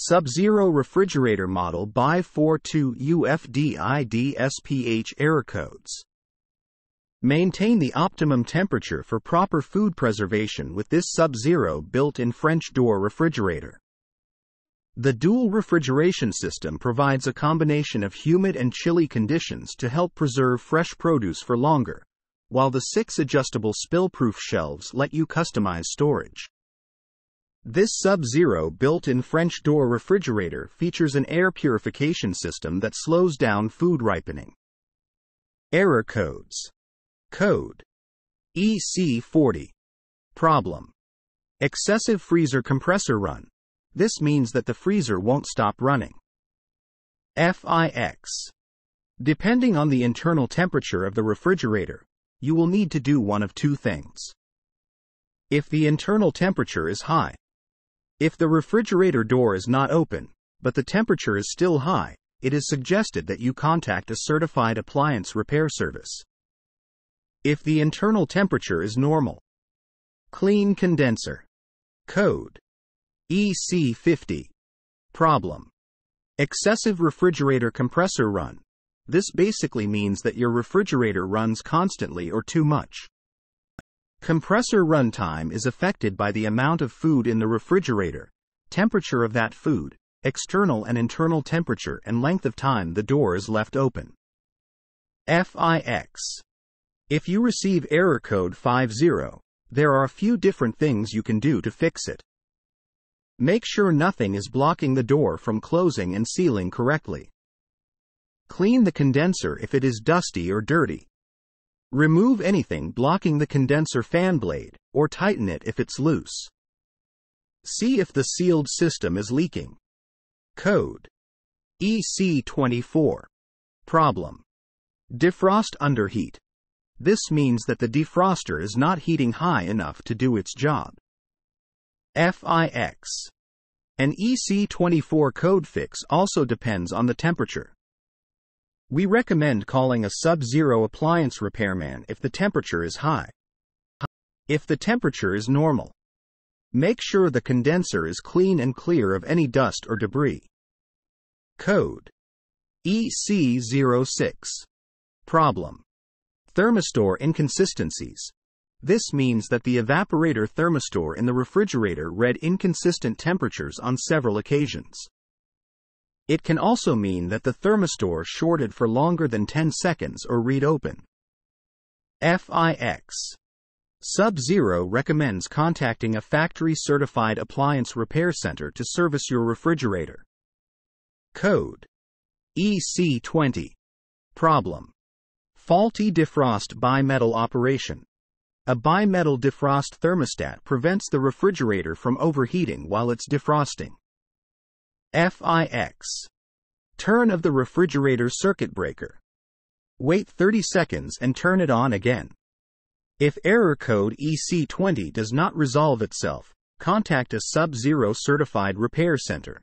Sub-Zero Refrigerator Model by 42 UFDIDSPH error codes. Maintain the optimum temperature for proper food preservation with this Sub-Zero built-in French door refrigerator. The dual refrigeration system provides a combination of humid and chilly conditions to help preserve fresh produce for longer, while the six adjustable spill-proof shelves let you customize storage. This Sub-Zero built-in French door refrigerator features an air purification system that slows down food ripening. Error codes. Code. EC40. Problem. Excessive freezer compressor run. This means that the freezer won't stop running. FIX. Depending on the internal temperature of the refrigerator, you will need to do one of two things. If the internal temperature is high, if the refrigerator door is not open, but the temperature is still high, it is suggested that you contact a certified appliance repair service. If the internal temperature is normal, clean condenser, code EC50, problem, excessive refrigerator compressor run. This basically means that your refrigerator runs constantly or too much. Compressor runtime is affected by the amount of food in the refrigerator, temperature of that food, external and internal temperature, and length of time the door is left open. FIX. If you receive error code 50, there are a few different things you can do to fix it. Make sure nothing is blocking the door from closing and sealing correctly. Clean the condenser if it is dusty or dirty. Remove anything blocking the condenser fan blade, or tighten it if it's loose. See if the sealed system is leaking. Code EC24 Problem Defrost under heat. This means that the defroster is not heating high enough to do its job. FIX An EC24 code fix also depends on the temperature. We recommend calling a sub-zero appliance repairman if the temperature is high. If the temperature is normal. Make sure the condenser is clean and clear of any dust or debris. Code EC06 Problem Thermistor inconsistencies. This means that the evaporator thermistor in the refrigerator read inconsistent temperatures on several occasions. It can also mean that the thermistor shorted for longer than 10 seconds or read open. FIX Sub-Zero recommends contacting a factory-certified appliance repair center to service your refrigerator. Code EC20 Problem Faulty defrost bimetal operation. A bimetal defrost thermostat prevents the refrigerator from overheating while it's defrosting. FIX. Turn of the refrigerator circuit breaker. Wait 30 seconds and turn it on again. If error code EC20 does not resolve itself, contact a Sub-Zero certified repair center.